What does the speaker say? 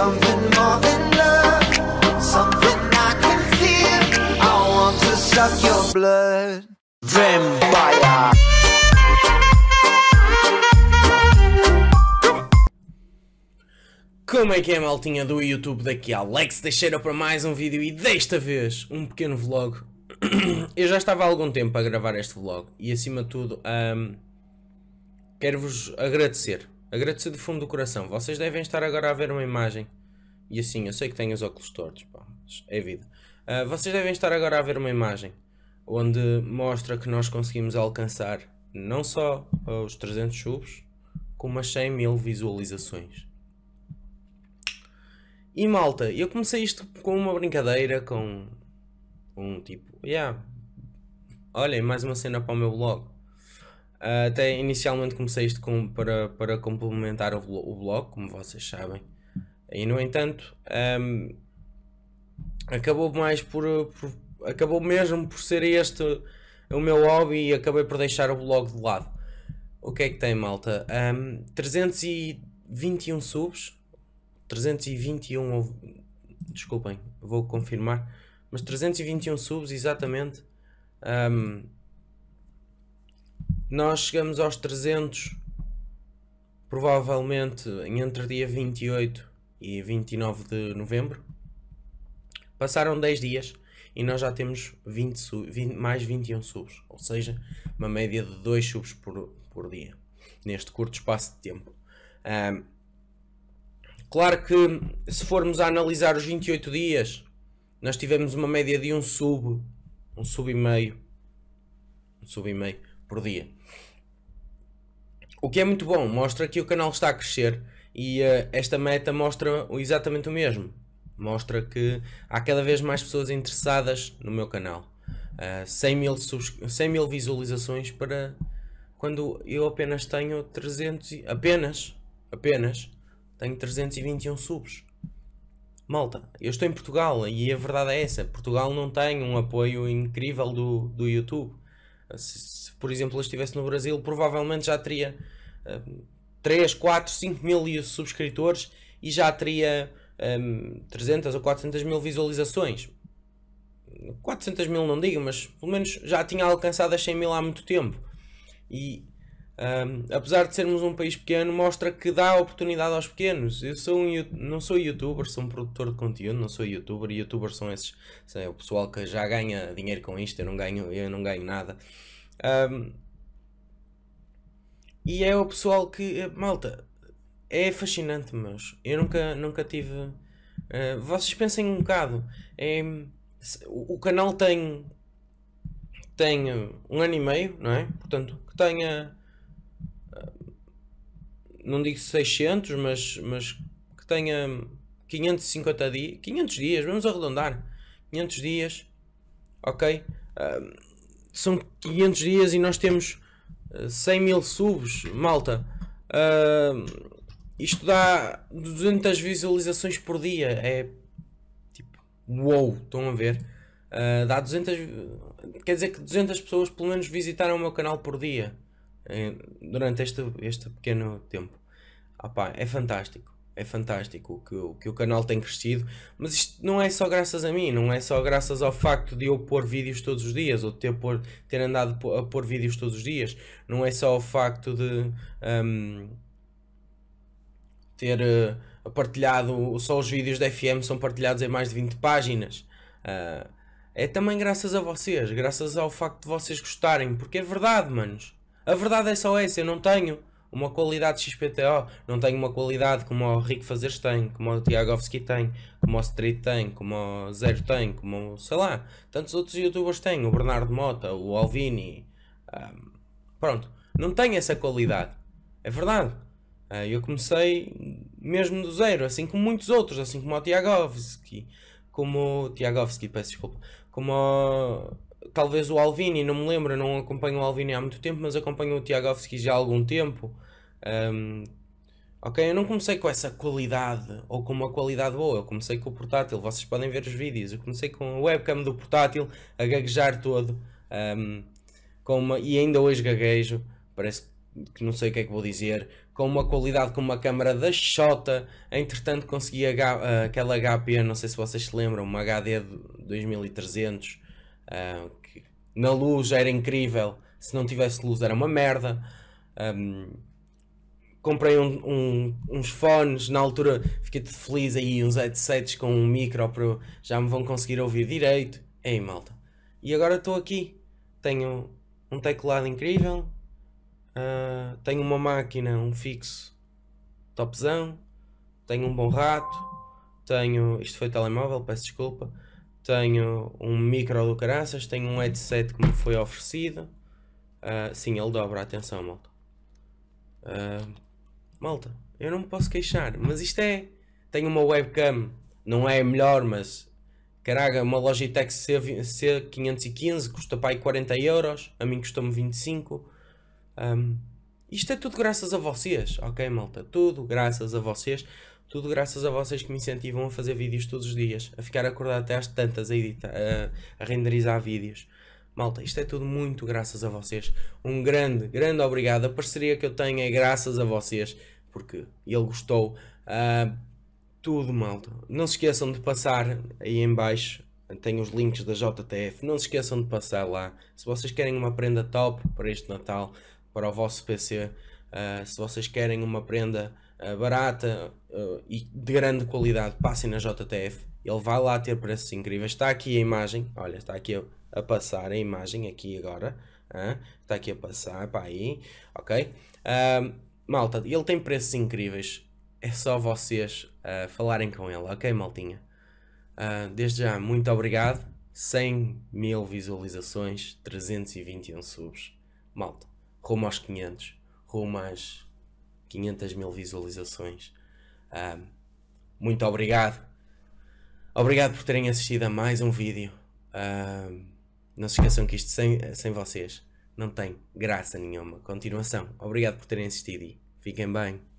Something more than love, something I can feel. I want to suck your blood. Vampire. Como é que é, maltinha do YouTube? Daqui a Alex Teixeira para mais um vídeo e desta vez um pequeno vlog. Eu já estava há algum tempo a gravar este vlog e acima de tudo um, quero-vos agradecer Agradeço do fundo do coração. Vocês devem estar agora a ver uma imagem. E assim, eu sei que tenho os óculos tortos, pá, é vida. Uh, vocês devem estar agora a ver uma imagem onde mostra que nós conseguimos alcançar não só ah, os 300 subs, como as 100 mil visualizações. E malta, eu comecei isto com uma brincadeira, com um tipo, yeah, olhem, mais uma cena para o meu blog. Ah, até inicialmente comecei isto com, para, para complementar o, o blog, como vocês sabem. E no entanto, um, acabou mais por, por, acabou mesmo por ser este o meu hobby e acabei por deixar o blog de lado. O que é que tem, malta? Um, 321 subs, 321, desculpem, vou confirmar, mas 321 subs exatamente. Um, nós chegamos aos 300, provavelmente entre dia 28 e 29 de novembro. Passaram 10 dias e nós já temos 20, 20, mais 21 subs, ou seja, uma média de 2 subs por, por dia, neste curto espaço de tempo. Um, claro que se formos a analisar os 28 dias, nós tivemos uma média de um sub, um sub e meio, um sub e meio, por dia. O que é muito bom, mostra que o canal está a crescer e uh, esta meta mostra exatamente o mesmo. Mostra que há cada vez mais pessoas interessadas no meu canal. Uh, eh, 100, mil 100 mil visualizações para quando eu apenas tenho 300 e... apenas, apenas, tenho 321 subs. Malta, eu estou em Portugal e a verdade é essa, Portugal não tem um apoio incrível do, do YouTube. Eh, se, se por exemplo, eu estivesse no Brasil, provavelmente já teria uh, 3, 4, 5 mil subscritores e já teria um, ehm, 300 ou 400 mil visualizações. 400 mil não digo, mas pelo menos já tinha alcançado as 100 mil há muito tempo. E um, apesar de sermos um país pequeno, mostra que dá oportunidade aos pequenos. Eu sou um, não sou youtuber, sou um produtor de conteúdo, não sou youtuber. Youtubers são esses, sei, o pessoal que já ganha dinheiro com isto. Eu não ganho, eu não ganho nada. Um, e é o pessoal que, eh, malta, é fascinante, meus. Eu nunca, nunca tive. Uh, vocês pensem um bocado. É, o, o canal tem tem eh, um ano e meio, não é? Portanto, que tenha não digo 600, mas, mas que tenha 550 dias, 500 dias, vamos arredondar, 500 dias, ok? são 500 dias e nós temos 100 eh, mil subs, malta. Uh, isto dá 200 visualizações por dia, é tipo, wow, estão a ver? Uh, dá 200, quer dizer que 200 pessoas pelo menos visitaram o meu canal por dia. Eh, durante este, este pequeno tempo. Ah, é fantástico. É fantástico que, que o canal tem crescido, mas isto não é só graças a mim, não é só graças ao facto de eu pôr vídeos todos os dias ou de ter, pôr, ter andado a pôr vídeos todos os dias, não é só o facto de um, ter uh, partilhado, só os vídeos da FM são partilhados em mais de 20 páginas. Uh, é também graças a vocês, graças ao facto de vocês gostarem, porque é verdade, manos. A verdade é só essa, eu não tenho uma qualidade XPTO, não tenho uma qualidade como o Rico Fazeres tem, como o Tiagovski tem, como o Street tem, como o Zero tem, como sei lá, tantos outros youtubers têm, o Bernardo Mota, o Alvini, um, pronto, não tenho essa qualidade, é verdade. Ah, eu comecei mesmo do zero, assim como muitos outros, assim como o Tiagovski, como o Tiagovski, peço desculpa, como o talvez o Alvini, não me lembro, não acompanho o Alvini há muito tempo, mas acompanho o Tiagovski já há algum tempo. Um, ok, eu não comecei com essa qualidade ou com uma qualidade boa, eu comecei com o portátil, vocês podem ver os vídeos, eu comecei com a webcam do portátil a gaguejar todo um, com uma, e ainda hoje gaguejo, parece que não sei o que é que vou dizer, com uma qualidade com uma câmera da Xota, entretanto consegui H, aquela HP, não sei se vocês se lembram, uma HD 2300 ah, que na luz era incrível, se não tivesse luz era uma merda. Um, comprei um, um, uns fones, na altura fiquei feliz aí, uns headsets com um micro para já me vão conseguir ouvir direito. Ei malta. E agora estou aqui. Tenho um teclado incrível, uh, tenho uma máquina, um fixo topzão, tenho um bom rato, tenho. Isto foi telemóvel, peço desculpa tenho um micro do caraças, tenho um headset que me foi oferecido. Uh, sim, ele dobra, atenção, malta. Uh, malta, eu não me posso queixar, mas isto é. Tenho uma webcam, não é a melhor, mas. Caraca, uma Logitech C515 custa para aí 40 euros, a mim custou-me 25. Um, ah, isto é tudo graças a vocês, ok, malta? Tudo graças a vocês. Tudo graças a vocês que me incentivam a fazer vídeos todos os dias, a ficar acordado até às tantas a editar, a, a renderizar vídeos. Malta, isto é tudo muito graças a vocês. Um grande, grande obrigado. A parceria que eu tenho é graças a vocês, porque ele gostou. Uh, tudo, malta. Não se esqueçam de passar aí em baixo. Tem os links da JTF. Não se esqueçam de passar lá. Se vocês querem uma prenda top para este Natal, para o vosso PC, uh, ah, se vocês querem uma prenda eh, barata eh, e de grande qualidade, passem na JTF. Ele vai lá ter preços incríveis. Está aqui a imagem, olha, está aqui a, a passar a imagem aqui agora. está aqui a passar para aí, ok? Uh, malta, ele tem preços incríveis. É só vocês uh, falarem com ele, ok, maltinha? Uh, desde já, muito obrigado. 100 mil visualizações, 321 subs. Malta, rumo aos 500, rumo às 500 mil visualizações. Um, muito obrigado. Obrigado por terem assistido a mais um vídeo. Um, não se esqueçam que isto sem, sem vocês não tem graça nenhuma. Continuação. Obrigado por terem assistido e fiquem bem.